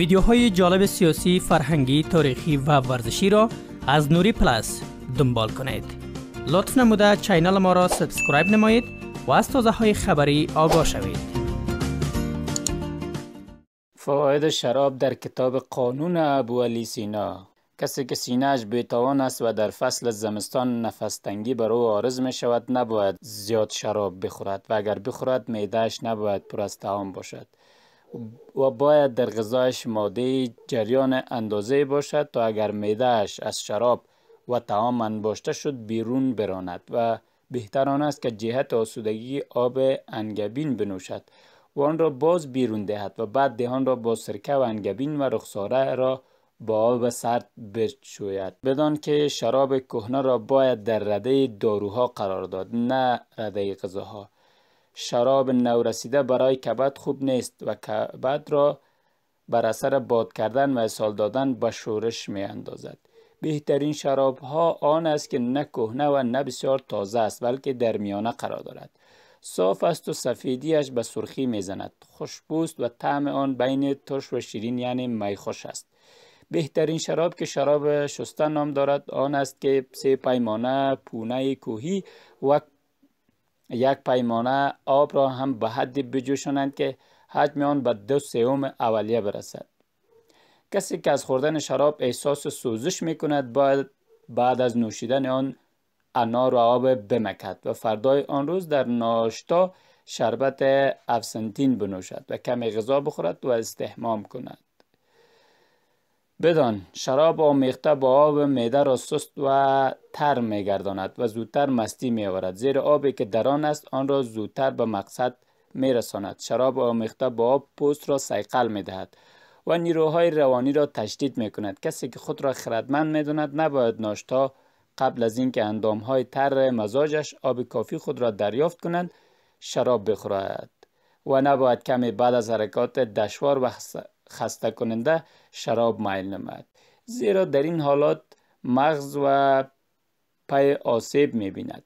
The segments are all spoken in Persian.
ویدیوهای جالب سیاسی، فرهنگی، تاریخی و ورزشی را از نوری پلاس دنبال کنید. لطف نموده چینل ما را سبسکرایب نمایید و از تازه های خبری آگاه شوید. فواید شراب در کتاب قانون ابو علی سینا کسی که سیناش بیتوان است و در فصل زمستان نفستنگی بر او عارض می شود نباید زیاد شراب بخورد و اگر بخورد میدهش نباید پر از تعام باشد و باید در غذایش ماده جریان اندازه باشد تا اگر میدهش از شراب و تعام انباشته شد بیرون براند و بهتر آن است که جهت آسودگی آب انگبین بنوشد و آن را باز بیرون دهد و بعد دهان را با سرکه و انگبین و رخساره را با آب سرد بشوید بدان که شراب کهنه را باید در رده داروها قرار داد نه رده غذاها شراب نورسیده برای کبد خوب نیست و کبد را بر اثر باد کردن و اصال دادن به شورش می اندازد. بهترین شراب ها آن است که نه کهنه و نه بسیار تازه است بلکه در میانه قرار دارد. صاف است و سفیدیش به سرخی می زند. خوشبوست و طعم آن بین ترش و شیرین یعنی می خوش است. بهترین شراب که شراب شستن نام دارد آن است که سه پیمانه پونه کوهی و یک پیمانه آب را هم به حدی بجوشانند که حجم آن به دو سوم اولیه برسد کسی که از خوردن شراب احساس سوزش می کند باید بعد از نوشیدن آن انار و آب بمکد و فردای آن روز در ناشتا شربت افسنتین بنوشد و کمی غذا بخورد و استحمام کند بدان شراب آمیخته با آب معده را سست و تر میگرداند و زودتر مستی میآورد زیر آبی که در آن است آن را زودتر به مقصد میرساند شراب آمیخته با آب پوست را سیقل میدهد و نیروهای روانی را تشدید میکند کسی که خود را خردمند میداند نباید ناشتا قبل از اینکه اندامهای تر مزاجش آب کافی خود را دریافت کنند شراب بخورد و نباید کمی بعد از حرکات دشوار و خسته کننده شراب میل نمید زیرا در این حالات مغز و پی آسیب می بیند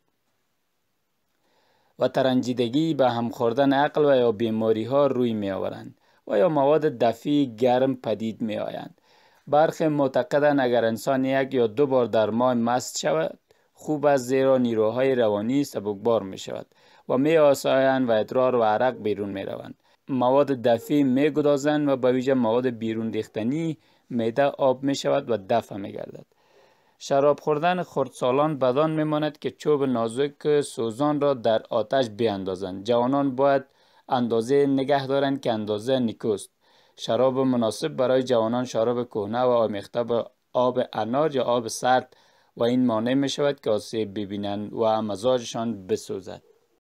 و ترنجیدگی به هم خوردن عقل و یا بیماری ها روی می آورند و یا مواد دفی گرم پدید می آیند برخی معتقدند اگر انسان یک یا دو بار در ماه مست شود خوب است زیرا نیروهای روانی سبکبار می شود و می آسایند و ادرار و عرق بیرون می روند مواد دفعی میگدازند و به ویژه مواد بیرون ریختنی میده آب می شود و دفع می گردد. شراب خوردن خردسالان بدان میماند که چوب نازک سوزان را در آتش بیاندازند. جوانان باید اندازه نگه دارند که اندازه نیکوست. شراب مناسب برای جوانان شراب کهنه و آمیخته به آب انار یا آب سرد و این مانع می شود که آسیب ببینند و مزاجشان بسوزد.